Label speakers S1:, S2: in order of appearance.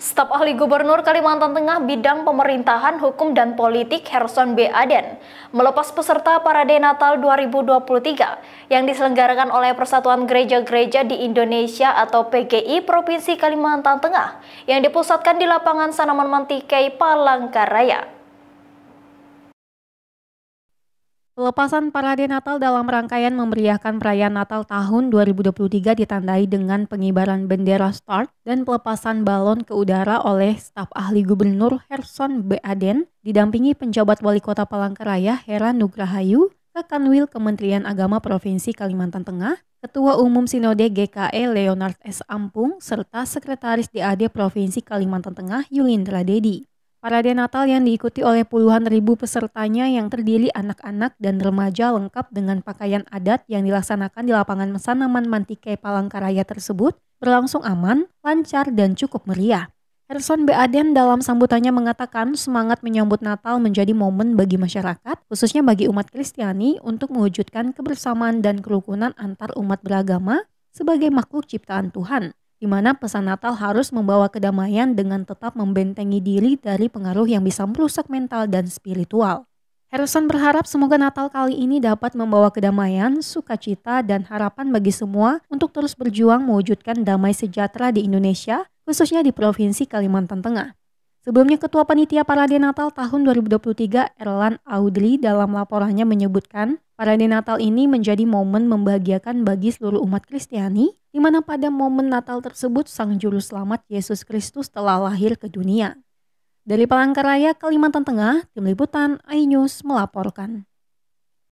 S1: Staf Ahli Gubernur Kalimantan Tengah Bidang Pemerintahan Hukum dan Politik Herson B. Aden melepas peserta Parade Natal 2023 yang diselenggarakan oleh Persatuan Gereja-Gereja di Indonesia atau PGI Provinsi Kalimantan Tengah yang dipusatkan di lapangan Sanaman Mantikei, Palangkaraya.
S2: Pelepasan parade Natal dalam rangkaian memeriahkan perayaan Natal tahun 2023 ditandai dengan pengibaran bendera start dan pelepasan balon ke udara oleh staf ahli gubernur Herson B. Aden, didampingi penjabat wali kota Palangkaraya Hera Nugrahayu, Kakanwil Kementerian Agama Provinsi Kalimantan Tengah, Ketua Umum Sinode GKE Leonard S. Ampung, serta Sekretaris DAD Provinsi Kalimantan Tengah Yulindra Dedi. Parade Natal yang diikuti oleh puluhan ribu pesertanya yang terdiri anak-anak dan remaja lengkap dengan pakaian adat yang dilaksanakan di lapangan Mesanaman Mantike Palangkaraya tersebut berlangsung aman, lancar, dan cukup meriah. Herson Beaden dalam sambutannya mengatakan semangat menyambut Natal menjadi momen bagi masyarakat, khususnya bagi umat Kristiani untuk mewujudkan kebersamaan dan kerukunan antar umat beragama sebagai makhluk ciptaan Tuhan di mana pesan Natal harus membawa kedamaian dengan tetap membentengi diri dari pengaruh yang bisa merusak mental dan spiritual. Harrison berharap semoga Natal kali ini dapat membawa kedamaian, sukacita, dan harapan bagi semua untuk terus berjuang mewujudkan damai sejahtera di Indonesia, khususnya di Provinsi Kalimantan Tengah. Sebelumnya Ketua Panitia Parade Natal tahun 2023 Erlan Audley dalam laporannya menyebutkan Parade Natal ini menjadi momen membahagiakan bagi seluruh umat Kristiani di mana pada momen Natal tersebut Sang Juru Selamat Yesus Kristus telah lahir ke dunia. Dari Palangkaraya, Kalimantan Tengah, Tim Liputan, iNews melaporkan.